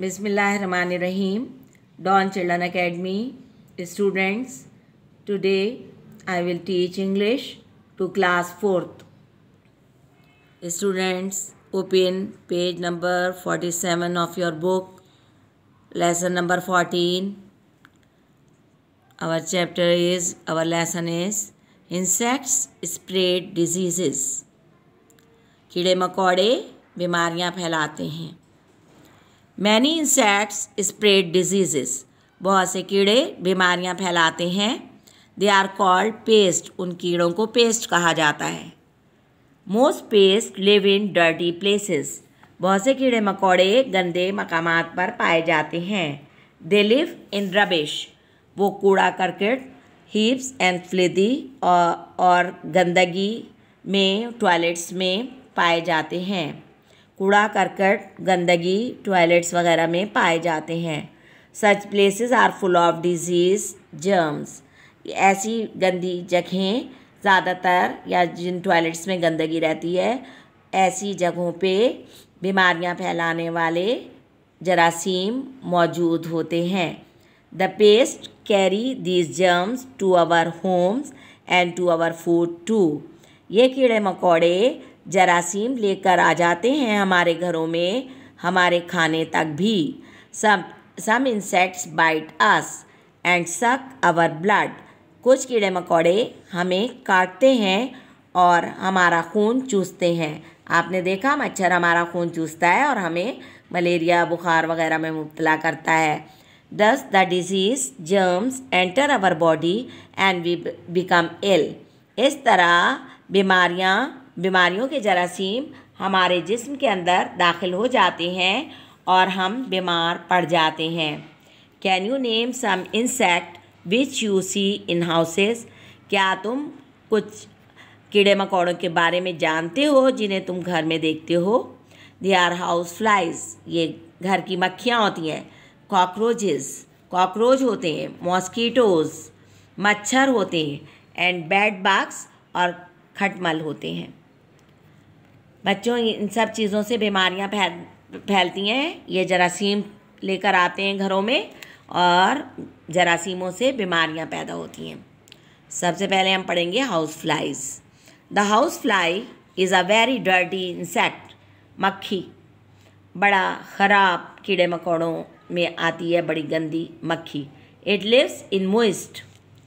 बिसमीम Dawn children academy students today I will teach English to class fourth students open page number forty seven of your book lesson number fourteen our chapter is our lesson is insects spread diseases कीड़े मकौड़े बीमारियां फैलाते हैं many insects spread diseases बहुत से कीड़े बीमारियां फैलाते हैं दे आर कॉल्ड पेस्ट उन कीड़ों को पेस्ट कहा जाता है most pest live in dirty places बहुत से कीड़े मकोड़े गंदे मकाम पर पाए जाते हैं दे लिव इन रबिश वो कूड़ा करकट हीप्स एंड फ्लिदी और गंदगी में टॉयलेट्स में पाए जाते हैं कूड़ा करकट गंदगी टॉयलेट्स वगैरह में पाए जाते हैं such places are full of disease germs ऐसी गंदी जगहें ज़्यादातर या जिन टॉयलेट्स में गंदगी रहती है ऐसी जगहों पे बीमारियां फैलाने वाले जरासीम मौजूद होते हैं the pest carry these germs to our homes and to our food too ये कीड़े मकोड़े जरासीम लेकर आ जाते हैं हमारे घरों में हमारे खाने तक भी सब some insects bite us and suck our blood कुछ कीड़े मकोड़े हमें काटते हैं और हमारा खून चूसते हैं आपने देखा मच्छर हमारा खून चूसता है और हमें मलेरिया बुखार वगैरह में मुबतला करता है thus the disease germs enter our body and we become ill इस तरह बीमारियाँ बीमारियों के जरासीम हमारे जिस्म के अंदर दाखिल हो जाते हैं और हम बीमार पड़ जाते हैं can you name some insect which you see in houses क्या तुम कुछ कीड़े मकोड़ों के बारे में जानते हो जिन्हें तुम घर में देखते हो दे आर हाउस फ्लाइज ये घर की मक्खियाँ होती हैं कॉकरोचेस कॉकरोच होते हैं मॉस्कीटोज मच्छर होते हैं एंड बैड बाग्स और खटमल होते हैं बच्चों इन सब चीज़ों से बीमारियां फैल फैलती हैं ये जरासीम लेकर आते हैं घरों में और जरासीमों से बीमारियां पैदा होती हैं सबसे पहले हम पढ़ेंगे house flies the house fly is a very dirty insect मक्खी बड़ा ख़राब कीड़े मकोड़ों में आती है बड़ी गंदी मक्खी it lives in moist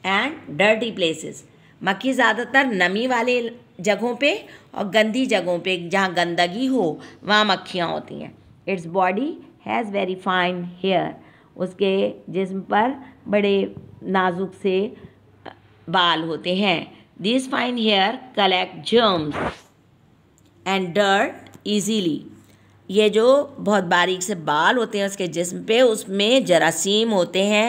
and dirty places मक्खी ज़्यादातर नमी वाले जगहों पे और गंदी जगहों पे जहाँ गंदगी हो वहाँ मक्खियाँ होती हैं its body has very fine hair उसके जिस्म पर बड़े नाजुक से बाल होते हैं this fine hair collect germs and dirt easily ये जो बहुत बारीक से बाल होते हैं उसके जिस्म पे उसमें जरासीम होते हैं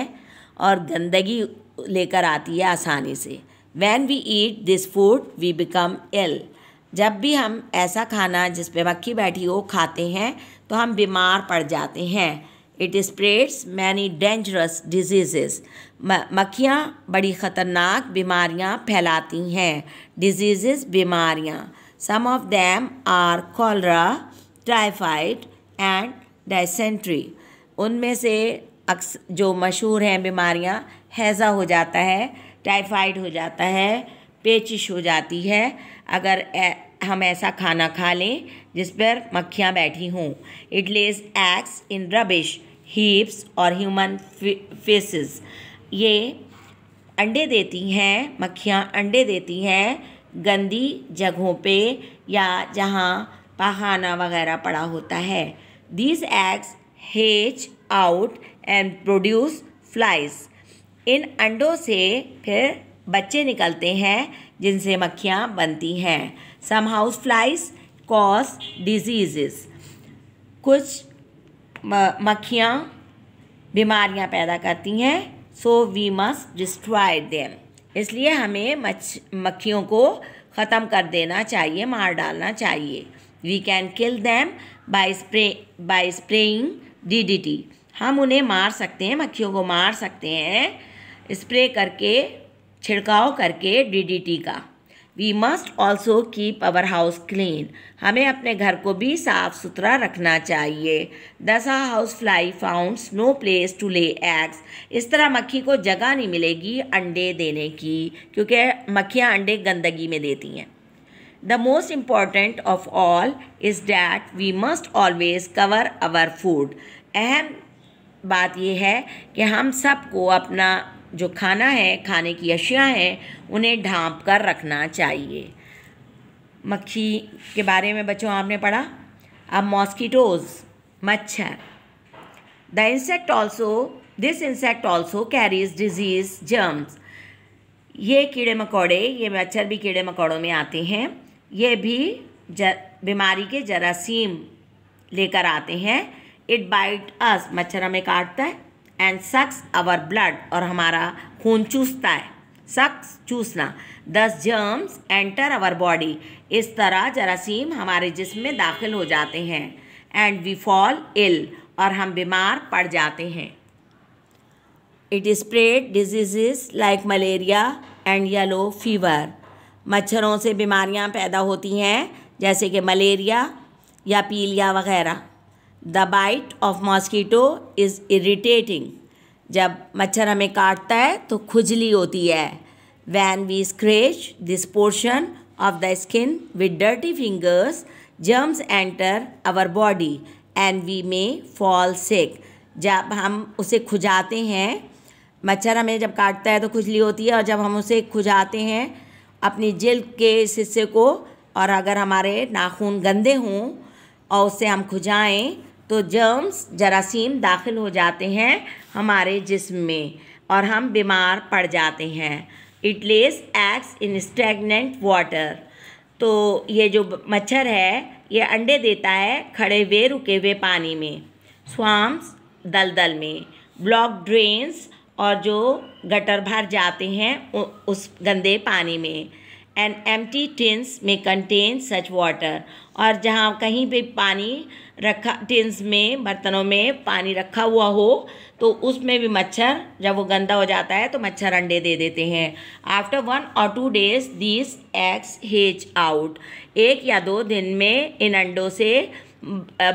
और गंदगी लेकर आती है आसानी से when we eat this food we become ill जब भी हम ऐसा खाना जिस पे मक्खी बैठी हो खाते हैं तो हम बीमार पड़ जाते हैं it spreads many dangerous disease मक्खियाँ बड़ी ख़तरनाक बीमारियाँ फैलाती हैं डिजीज़ बीमारियाँ some of them are cholera typhoid and dysentery उनमें से अक्स जो मशहूर हैं बीमारियाँ हैज़ा हो जाता है टाइफाइड हो जाता है पेचिश हो जाती है अगर ए, हम ऐसा खाना खा लें जिस पर मक्खियाँ बैठी हों it lays eggs in rubbish heaps और ह्यूमन फेसेस ये अंडे देती हैं मक्खियाँ अंडे देती हैं गंदी जगहों पे या जहाँ पहाना वगैरह पड़ा होता है these eggs hatch out and produce flies इन अंडों से फिर बच्चे निकलते हैं जिनसे मक्खियाँ बनती हैं some house flies cause disease कुछ मक्खियाँ बीमारियाँ पैदा करती हैं so we must destroy them इसलिए हमें मक्खियों को ख़त्म कर देना चाहिए मार डालना चाहिए we can kill them by spray by spraying D D T हम उन्हें मार सकते हैं मक्खियों को मार सकते हैं स्प्रे करके छिड़काव करके डीडीटी का we must also keep our house clean हमें अपने घर को भी साफ सुथरा रखना चाहिए thus a house fly found no place to lay eggs इस तरह मक्खी को जगह नहीं मिलेगी अंडे देने की क्योंकि मक्खियाँ अंडे गंदगी में देती हैं the most important of all is that we must always cover our food अहम बात यह है कि हम सबको अपना जो खाना है खाने की अशिया हैं उन्हें ढांप कर रखना चाहिए मक्खी के बारे में बच्चों आपने पढ़ा अब मॉस्किटोज़ मच्छर the insect also this insect also carries disease germs ये कीड़े मकोड़े ये मच्छर भी कीड़े मकोड़ों में आते हैं ये भी बीमारी के जरासीम लेकर आते हैं इट बाइट अस मच्छर हमें काटता है एंड सक्स अवर ब्लड और हमारा खून चूसता है सक्स चूसना दस जर्म्स एंटर आवर बॉडी इस तरह जरासीम हमारे जिस्म में दाखिल हो जाते हैं एंड वी फॉल इल और हम बीमार पड़ जाते हैं it spread disease like malaria and yellow fever मच्छरों से बीमारियां पैदा होती हैं जैसे कि मलेरिया या पीलिया वगैरह the bite of mosquito is irritating जब मच्छर हमें काटता है तो खुजली होती है when we scratch this portion of the skin with dirty fingers germs enter our body and we may fall sick जब हम उसे खुजाते हैं मच्छर हमें जब काटता है तो खुजली होती है और जब हम उसे खुजाते हैं अपनी जिल के इस हिस्से को और अगर हमारे नाखून गंदे हों और उससे हम खुजाएं तो जर्म्स जरासीम दाखिल हो जाते हैं हमारे जिस्म में और हम बीमार पड़ जाते हैं it lays eggs in stagnant water तो ये जो मच्छर है ये अंडे देता है खड़े हुए रुके हुए पानी में स्वाम्स दलदल में ब्लॉक ड्रेन्स और जो गटर भर जाते हैं उस गंदे पानी में एंड टी टिन्स में कंटेन सच वाटर और जहाँ कहीं भी पानी रखा टिन्स में बर्तनों में पानी रखा हुआ हो तो उसमें भी मच्छर जब वो गंदा हो जाता है तो मच्छर अंडे दे देते हैं after one or two days this eggs hatch out एक या दो दिन में इन अंडों से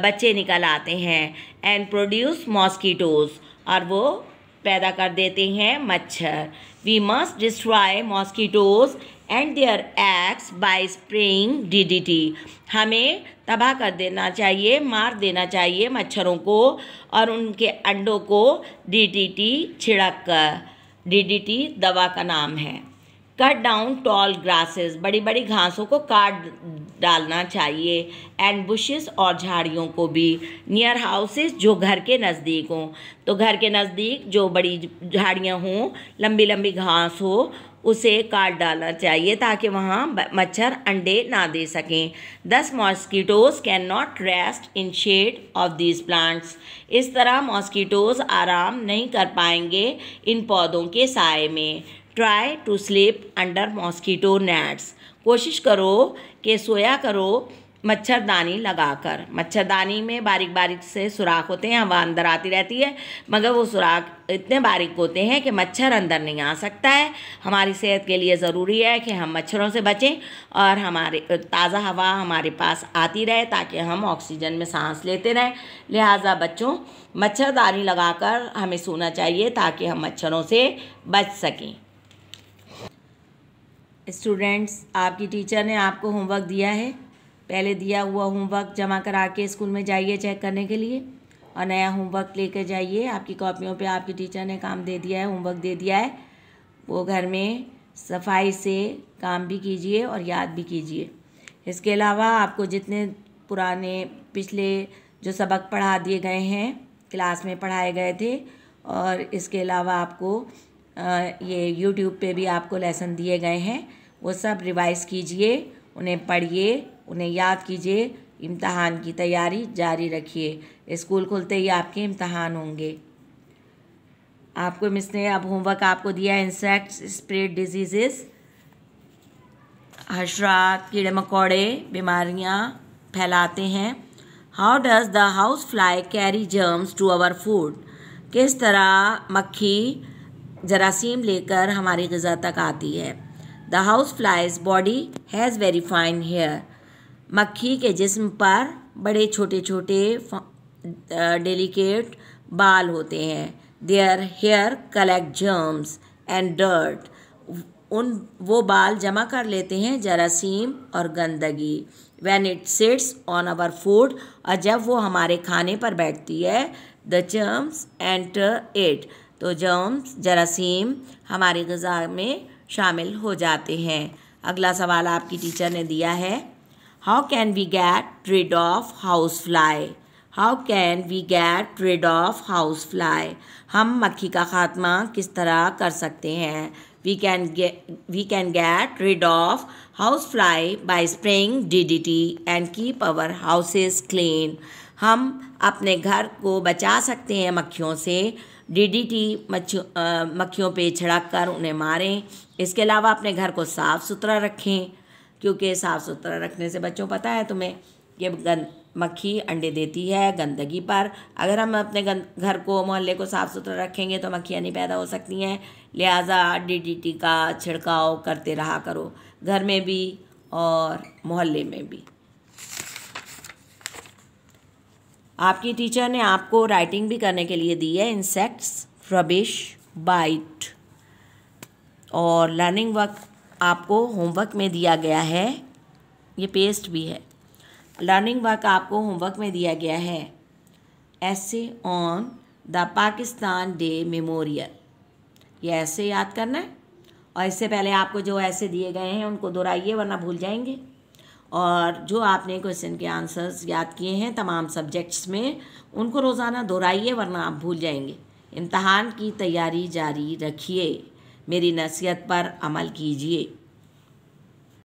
बच्चे निकल आते हैं एंड प्रोड्यूस मॉस्कीटोज और वो पैदा कर देते हैं मच्छर we must destroy mosquitoes and their eggs by spraying DDT हमें तबाह कर देना चाहिए मार देना चाहिए मच्छरों को और उनके अंडों को डीडीटी छिड़क कर डीडीटी दवा का नाम है कट डाउन टॉल ग्रासेस बड़ी बड़ी घासों को काट डालना चाहिए एंड बुशेस और झाड़ियों को भी नियर हाउसेस जो घर के नज़दीक हों तो घर के नज़दीक जो बड़ी झाड़ियाँ हों लंबी लंबी घास हो उसे काट डालना चाहिए ताकि वहाँ मच्छर अंडे ना दे सकें thus mosquitoes can not rest in shade of these plants इस तरह मॉस्कीटोज आराम नहीं कर पाएंगे इन पौधों के साय में try to sleep under mosquito nets कोशिश करो कि सोया करो मच्छरदानी लगाकर मच्छरदानी में बारीक बारीक से सुराख होते हैं हवा अंदर आती रहती है मगर वो सुराख इतने बारीक होते हैं कि मच्छर अंदर नहीं आ सकता है हमारी सेहत के लिए ज़रूरी है कि हम मच्छरों से बचें और हमारे ताज़ा हवा हमारे पास आती रहे ताकि हम ऑक्सीजन में सांस लेते रहें लिहाजा बच्चों मच्छरदानी लगाकर हमें सोना चाहिए ताकि हम मच्छरों से बच सकें स्टूडेंट्स आपकी टीचर ने आपको होमवर्क दिया है पहले दिया हुआ होमवर्क जमा करा के स्कूल में जाइए चेक करने के लिए और नया होमवर्क लेकर जाइए आपकी कॉपियों पे आपकी टीचर ने काम दे दिया है होमवर्क दे दिया है वो घर में सफाई से काम भी कीजिए और याद भी कीजिए इसके अलावा आपको जितने पुराने पिछले जो सबक पढ़ा दिए गए हैं क्लास में पढ़ाए गए थे और इसके अलावा आपको ये यूट्यूब पे भी आपको लेसन दिए गए हैं वो सब रिवाइज़ कीजिए उन्हें पढ़िए उन्हें याद कीजिए इम्तहान की तैयारी जारी रखिए स्कूल खुलते ही आपके इम्तहान होंगे आपको मिस ने अब होमवर्क आपको दिया इंसेक्ट्स स्प्रेड डिजीजेस हशरात कीड़े मकोड़े बीमारियाँ फैलाते हैं how does the house fly carry germs to our food किस तरह मक्खी जरासीम लेकर हमारी गज़ा तक आती है the house flies body has very fine hair मक्खी के जिस्म पर बड़े छोटे छोटे डेलिकेट बाल होते हैं their hair collect germs and dirt उन वो बाल जमा कर लेते हैं जरासीम और गंदगी when it sits on our food और जब वो हमारे खाने पर बैठती है द जर्म्स एंटर इट तो जर्म्स जरासीम हमारी गज़ा में शामिल हो जाते हैं अगला सवाल आपकी टीचर ने दिया है how can we we rid of house fly how can we get rid of house fly हम मक्खी का ख़ात्मा किस तरह कर सकते हैं we can we can get rid of house fly by spraying D D T and keep our houses clean हम अपने घर को बचा सकते हैं मक्खियों से डी डी टी मक्खियों पर छिड़क कर उन्हें मारें इसके अलावा अपने घर को साफ़ सुथरा रखें क्योंकि साफ़ सुथरा रखने से बच्चों पता है तुम्हें कि गंद मक्खी अंडे देती है गंदगी पर अगर हम अपने घर को मोहल्ले को साफ़ सुथरा रखेंगे तो मक्खियाँ नहीं पैदा हो सकती हैं लिहाजा डीडीटी का छिड़काव करते रहा करो घर में भी और मोहल्ले में भी आपकी टीचर ने आपको राइटिंग भी करने के लिए दी है इंसेक्ट्स रबिश बाइट और लर्निंग वर्क आपको होमवर्क में दिया गया है ये पेस्ट भी है लर्निंग वर्क आपको होमवर्क में दिया गया है essay on the Pakistan day memorial ये ऐसे याद करना है और इससे पहले आपको जो ऐसे दिए गए हैं उनको दोहराइए वरना भूल जाएंगे और जो आपने क्वेश्चन के आंसर्स याद किए हैं तमाम सब्जेक्ट्स में उनको रोज़ाना दोहराइए वरना आप भूल जाएंगे इम्तहान की तैयारी जारी रखिए मेरी नसीहत पर अमल कीजिए